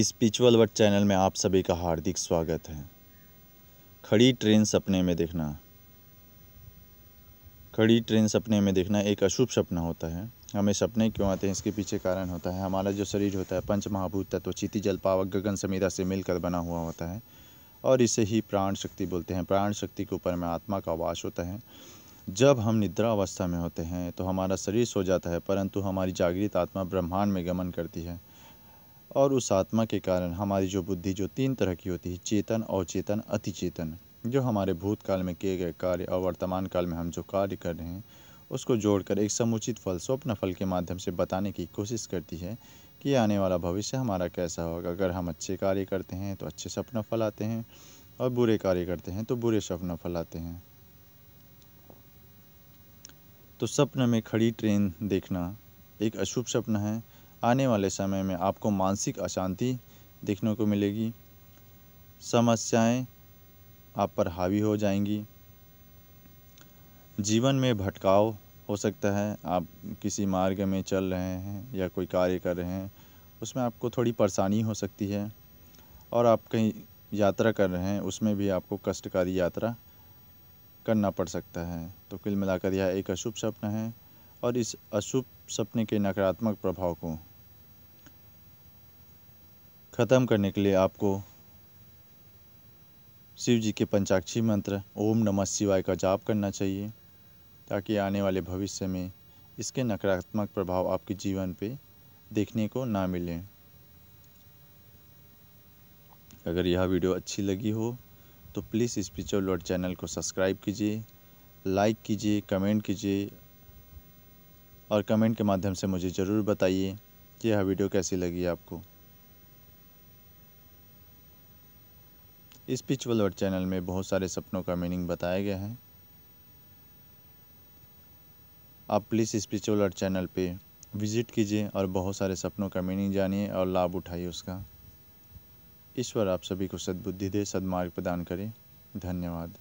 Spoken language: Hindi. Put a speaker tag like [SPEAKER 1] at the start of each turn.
[SPEAKER 1] स्पिरिचुअल वर्ड चैनल में आप सभी का हार्दिक स्वागत है खड़ी ट्रेन सपने में देखना खड़ी ट्रेन सपने में देखना एक अशुभ सपना होता है हमें सपने क्यों आते हैं इसके पीछे कारण होता है हमारा जो शरीर होता है पंच महाभूत तत्व चीति पावक गगन समीरा से मिलकर बना हुआ होता है और इसे ही प्राण शक्ति बोलते हैं प्राण शक्ति के ऊपर में आत्मा का वास होता है जब हम निद्रा अवस्था में होते हैं तो हमारा शरीर सो जाता है परंतु हमारी जागृत आत्मा ब्रह्मांड में गमन करती है और उस आत्मा के कारण हमारी जो बुद्धि जो तीन तरह की होती है चेतन और चेतन अति चेतन जो हमारे भूतकाल में किए गए कार्य और वर्तमान काल में हम जो कार्य कर रहे हैं उसको जोड़कर एक समुचित फल स्वप्न फल के माध्यम से बताने की कोशिश करती है कि आने वाला भविष्य हमारा कैसा होगा अगर हम अच्छे कार्य करते हैं तो अच्छे स्वप्न फल आते हैं और बुरे कार्य करते हैं तो बुरे स्वप्न फल आते हैं तो सपन में खड़ी ट्रेन देखना एक अशुभ सपना है आने वाले समय में आपको मानसिक अशांति देखने को मिलेगी समस्याएं आप पर हावी हो जाएंगी जीवन में भटकाव हो सकता है आप किसी मार्ग में चल रहे हैं या कोई कार्य कर रहे हैं उसमें आपको थोड़ी परेशानी हो सकती है और आप कहीं यात्रा कर रहे हैं उसमें भी आपको कष्टकारी यात्रा करना पड़ सकता है तो कुल मिलाकर यह एक अशुभ सपना है और इस अशुभ सपने के नकारात्मक प्रभाव को ख़त्म करने के लिए आपको शिव जी के पंचाक्षी मंत्र ओम नमः शिवाय का जाप करना चाहिए ताकि आने वाले भविष्य में इसके नकारात्मक प्रभाव आपके जीवन पे देखने को ना मिले अगर यह वीडियो अच्छी लगी हो तो प्लीज़ पिचो लॉर्ड चैनल को सब्सक्राइब कीजिए लाइक कीजिए कमेंट कीजिए और कमेंट के माध्यम से मुझे ज़रूर बताइए कि यह वीडियो कैसी लगी आपको इस पिचुअल वर्ड चैनल में बहुत सारे सपनों का मीनिंग बताया गया है आप प्लीज़ स्पिरिचुअल वर्ड चैनल पे विज़िट कीजिए और बहुत सारे सपनों का मीनिंग जानिए और लाभ उठाइए उसका ईश्वर आप सभी को सद्बुद्धि दे सद्मार्ग प्रदान करें धन्यवाद